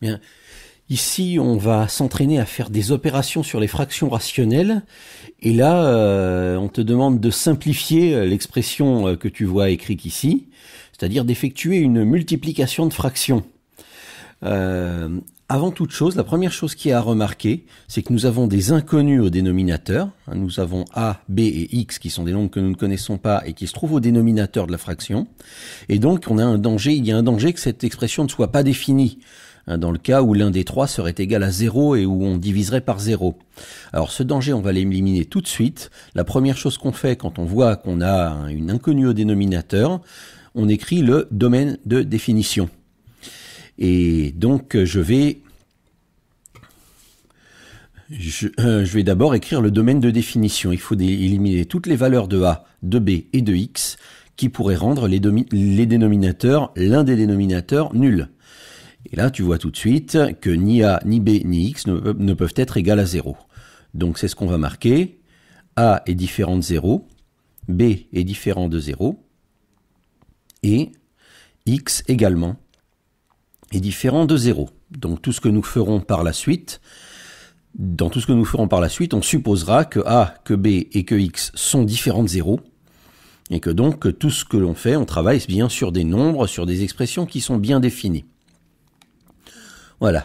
Bien. Ici, on va s'entraîner à faire des opérations sur les fractions rationnelles. Et là, euh, on te demande de simplifier euh, l'expression euh, que tu vois écrite ici, c'est-à-dire d'effectuer une multiplication de fractions. avant toute chose, la première chose qui a à remarquer, c'est que nous avons des inconnus au dénominateur. Hein, nous avons A, B et X qui sont des nombres que nous ne connaissons pas et qui se trouvent au dénominateur de la fraction. Et donc, on a un danger, il y a un danger que cette expression ne soit pas définie. Hein, dans le cas où l'un des trois serait égal à 0 et où on diviserait par 0. Alors ce danger, on va l'éliminer tout de suite. La première chose qu'on fait quand on voit qu'on a une inconnue au dénominateur, on écrit le domaine de définition. Et donc je vais euh, vais d'abord écrire le domaine de définition. Il faut éliminer toutes les valeurs de A, de B et de X qui pourraient rendre les, les dénominateurs, l'un des dénominateurs, nul. Et là, tu vois tout de suite que ni A, ni B, ni X ne, peuvent être égales à 0. Donc c'est ce qu'on va marquer. A est différent de 0, B est différent de 0, et X également est différent de 0. Donc tout ce que nous ferons par la suite, dans tout ce que nous ferons par la suite, on supposera que A, que B et que X sont différents de 0, et que donc tout ce que l'on fait, on travaille bien sur des nombres, sur des expressions qui sont bien définies. Voilà.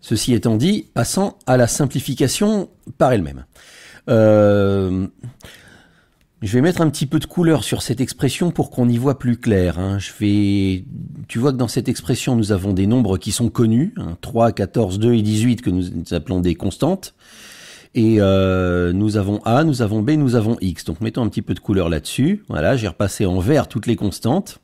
Ceci étant dit, passons à la simplification par elle-même. Euh, je vais mettre un petit peu de couleur sur cette expression pour qu'on y voit plus clair. Hein. Je vais... Tu vois que dans cette expression, nous avons des nombres qui sont connus, 3, 14, 2 et 18 que nous, appelons des constantes. Et euh, nous avons A, nous avons B, nous avons X. Donc mettons un petit peu de couleur là-dessus. Voilà, j'ai repassé en vert toutes les constantes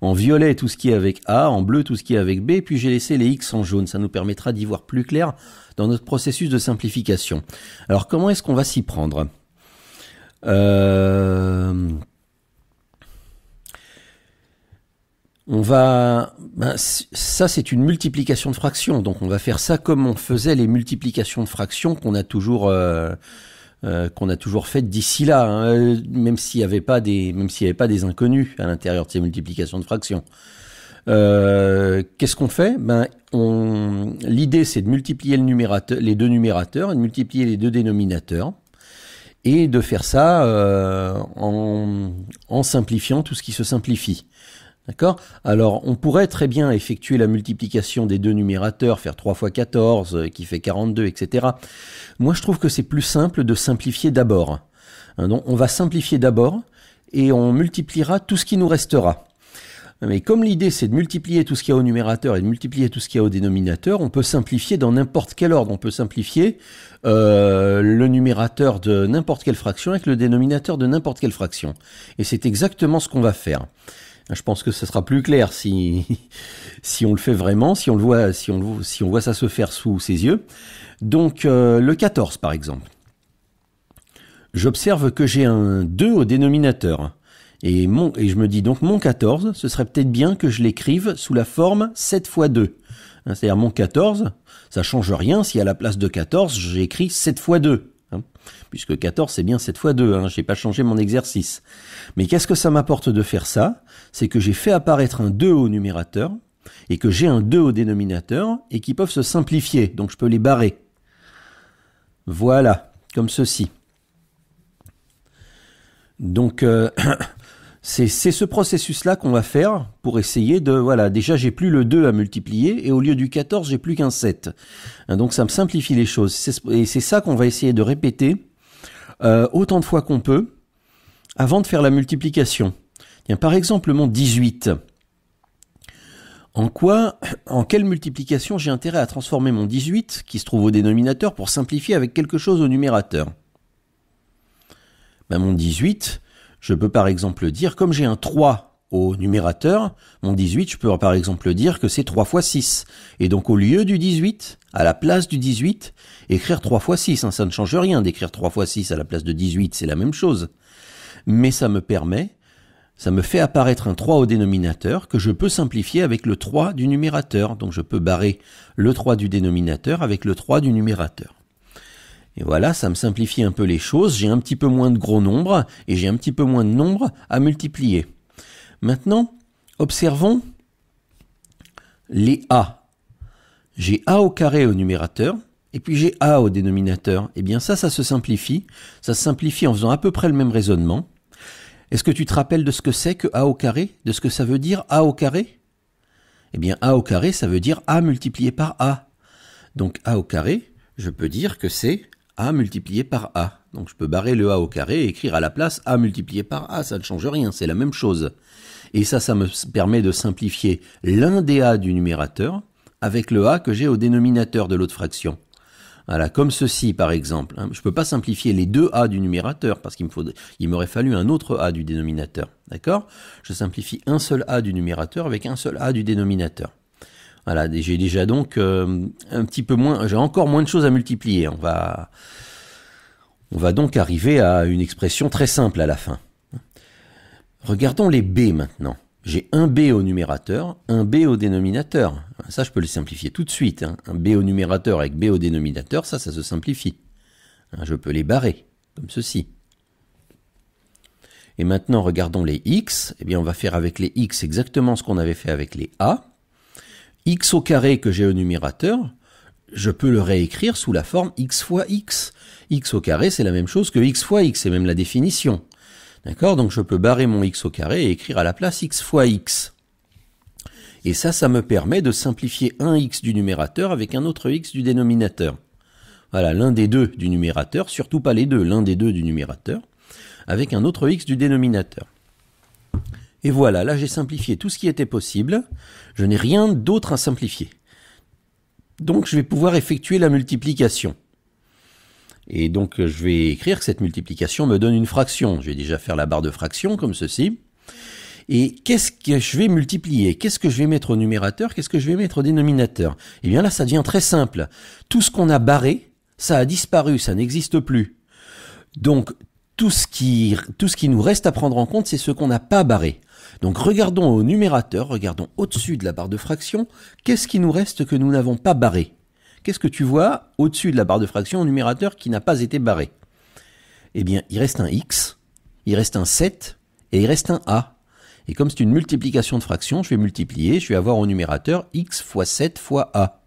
en violet tout ce qui est avec A, en bleu tout ce qui est avec B, puis j'ai laissé les X en jaune. Ça nous permettra d'y voir plus clair dans notre processus de simplification. Alors comment est-ce qu'on va s'y prendre euh, On va, ben, ça c'est une multiplication de fractions, donc on va faire ça comme on faisait les multiplications de fractions qu'on a toujours euh, euh, qu'on a toujours fait d'ici là, hein, euh, même s'il n'y avait pas des, avait pas des inconnus à l'intérieur de ces multiplications de fractions. Euh, qu'est-ce qu'on fait ben, l'idée c'est de multiplier le les deux numérateurs, et de multiplier les deux dénominateurs, et de faire ça en, simplifiant tout ce qui se simplifie. D'accord Alors, on pourrait très bien effectuer la multiplication des deux numérateurs, faire 3 fois 14, euh, qui fait 42, etc. Moi, je trouve que c'est plus simple de simplifier d'abord. Hein, donc, on va simplifier d'abord et on multipliera tout ce qui nous restera. Mais comme l'idée c'est de multiplier tout ce qu'il y a au numérateur et de multiplier tout ce qu'il y a au dénominateur, on peut simplifier dans n'importe quel ordre. On peut simplifier euh, le numérateur de n'importe quelle fraction avec le dénominateur de n'importe quelle fraction. Et c'est exactement ce qu'on va faire. Je pense que ce sera plus clair si si on le fait vraiment, si on le voit, si on si on voit ça se faire sous ses yeux. Donc euh, le 14 par exemple. J'observe que j'ai un 2 au dénominateur. Et, mon, et je me dis donc mon 14, ce serait peut-être bien que je l'écrive sous la forme 7 x 2. C'est-à-dire mon 14, ça change rien si à la place de 14, j'écris 7 x 2. Hein. puisque 14, c'est bien 7 fois 2, Je hein. j'ai pas changé mon exercice. Mais qu'est-ce que ça m'apporte de faire ça C'est que j'ai fait apparaître un 2 au numérateur, et que j'ai un 2 au dénominateur, et qui peuvent se simplifier, donc je peux les barrer. Voilà, comme ceci. Donc, euh, C'est ce processus-là qu'on va faire pour essayer de... Voilà, déjà j'ai plus le 2 à multiplier et au lieu du 14 j'ai plus qu'un 7. Hein, donc ça me simplifie les choses. Et c'est ça qu'on va essayer de répéter euh, autant de fois qu'on peut avant de faire la multiplication. par exemple, mon 18. En quoi, en quelle multiplication j'ai intérêt à transformer mon 18, qui se trouve au dénominateur, pour simplifier avec quelque chose au numérateur ben, Mon 18, je peux par exemple dire, comme j'ai un 3 au numérateur, mon 18, je peux par exemple dire que c'est 3 fois 6. Et donc au lieu du 18, à la place du 18, écrire 3 fois 6, hein, ça ne change rien d'écrire 3 fois 6 à la place de 18, c'est la même chose. Mais ça me permet, ça me fait apparaître un 3 au dénominateur que je peux simplifier avec le 3 du numérateur. Donc je peux barrer le 3 du dénominateur avec le 3 du numérateur. Et voilà, ça me simplifie un peu les choses, j'ai un petit peu moins de gros nombres et j'ai un petit peu moins de nombres à multiplier. Maintenant, observons les A. J'ai A au carré au numérateur, et puis j'ai A au dénominateur. Eh bien ça, ça se simplifie. Ça se simplifie en faisant à peu près le même raisonnement. Est-ce que tu te rappelles de ce que c'est que A au carré De ce que ça veut dire A au carré Eh bien A au carré, ça veut dire A multiplié par A. Donc A au carré, je peux dire que c'est a multiplié par a. Donc je peux barrer le a au carré et écrire à la place a multiplié par a, ça ne change rien, c'est la même chose. Et ça, ça me permet de simplifier l'un des a du numérateur avec le a que j'ai au dénominateur de l'autre fraction. Voilà, comme ceci par exemple. Hein. Je ne peux pas simplifier les deux a du numérateur parce qu'il m'aurait fallu un autre a du dénominateur. D'accord Je simplifie un seul a du numérateur avec un seul a du dénominateur. Voilà, j'ai déjà donc euh, un petit peu moins, j'ai encore moins de choses à multiplier. On va, on va donc arriver à une expression très simple à la fin. Regardons les B maintenant. J'ai un B au numérateur, un B au dénominateur. Ça, je peux les simplifier tout de suite. Hein. Un B au numérateur avec B au dénominateur, ça, ça se simplifie. Hein, je peux les barrer, comme ceci. Et maintenant, regardons les X. Eh bien, on va faire avec les X exactement ce qu'on avait fait avec les A x au carré que j'ai au numérateur, je peux le réécrire sous la forme x fois x. x au carré, c'est la même chose que x fois x, c'est même la définition. D'accord Donc je peux barrer mon x au carré et écrire à la place x fois x. Et ça, ça me permet de simplifier un x du numérateur avec un autre x du dénominateur. Voilà, l'un des deux du numérateur, surtout pas les deux, l'un des deux du numérateur, avec un autre x du dénominateur. Et voilà, là j'ai simplifié tout ce qui était possible. Je n'ai rien d'autre à simplifier. Donc je vais pouvoir effectuer la multiplication. Et donc je vais écrire que cette multiplication me donne une fraction. Je vais déjà faire la barre de fraction comme ceci. Et qu'est-ce que je vais multiplier Qu'est-ce que je vais mettre au numérateur Qu'est-ce que je vais mettre au dénominateur Eh bien là, ça devient très simple. Tout ce qu'on a barré, ça a disparu, ça n'existe plus. Donc tout ce qui, tout ce qui nous reste à prendre en compte, c'est ce qu'on n'a pas barré. Donc regardons au numérateur, regardons au-dessus de la barre de fraction, qu'est-ce qui nous reste que nous n'avons pas barré Qu'est-ce que tu vois au-dessus de la barre de fraction au numérateur qui n'a pas été barré Eh bien, il reste un x, il reste un 7 et il reste un a. Et comme c'est une multiplication de fractions, je vais multiplier, je vais avoir au numérateur x fois 7 fois a.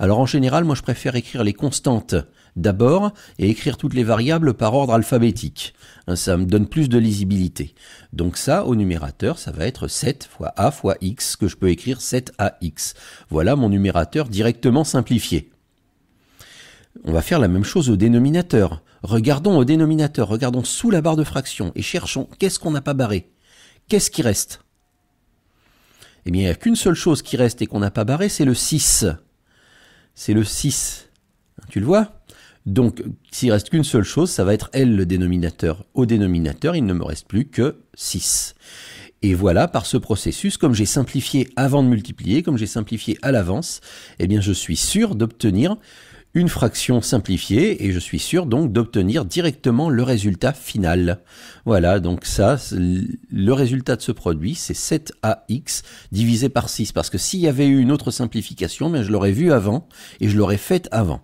Alors en général, moi je préfère écrire les constantes d'abord et écrire toutes les variables par ordre alphabétique. ça me donne plus de lisibilité. Donc ça, au numérateur, ça va être 7 fois a fois x, que je peux écrire 7ax. Voilà mon numérateur directement simplifié. On va faire la même chose au dénominateur. Regardons au dénominateur, regardons sous la barre de fraction et cherchons qu'est-ce qu'on n'a pas barré. Qu'est-ce qui reste Eh bien, il n'y a qu'une seule chose qui reste et qu'on n'a pas barré, c'est le 6. C'est le 6. Tu le vois donc, s'il reste qu'une seule chose, ça va être L le dénominateur. Au dénominateur, il ne me reste plus que 6. Et voilà, par ce processus, comme j'ai simplifié avant de multiplier, comme j'ai simplifié à l'avance, eh bien je suis sûr d'obtenir une fraction simplifiée et je suis sûr donc d'obtenir directement le résultat final. Voilà, donc ça, le résultat de ce produit, c'est 7ax divisé par 6, parce que s'il y avait eu une autre simplification, mais eh je l'aurais vu avant et je l'aurais faite avant.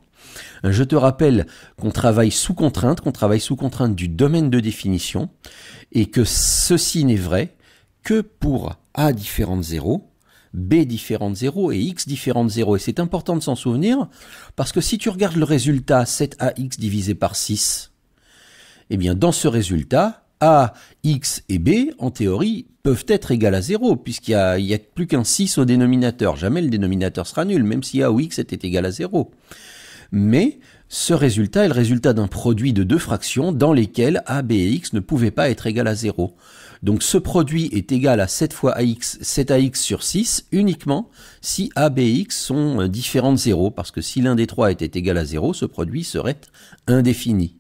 Je te rappelle qu'on travaille sous contrainte, qu'on travaille sous contrainte du domaine de définition, et que ceci n'est vrai que pour A différent de 0, B différent de 0 et X différent de 0. Et c'est important de s'en souvenir parce que si tu regardes le résultat 7AX divisé par 6, eh bien dans ce résultat, A, X et B, en théorie, peuvent être égales à 0 puisqu'il n'y a, a plus qu'un 6 au dénominateur. Jamais le dénominateur sera nul, même si A ou X était égal à 0 mais ce résultat est le résultat d'un produit de deux fractions dans lesquelles a, b et x ne pouvaient pas être égal à 0. Donc ce produit est égal à 7 fois ax, 7ax sur 6, uniquement si a, b et x sont différents de 0, parce que si l'un des trois était égal à 0, ce produit serait indéfini.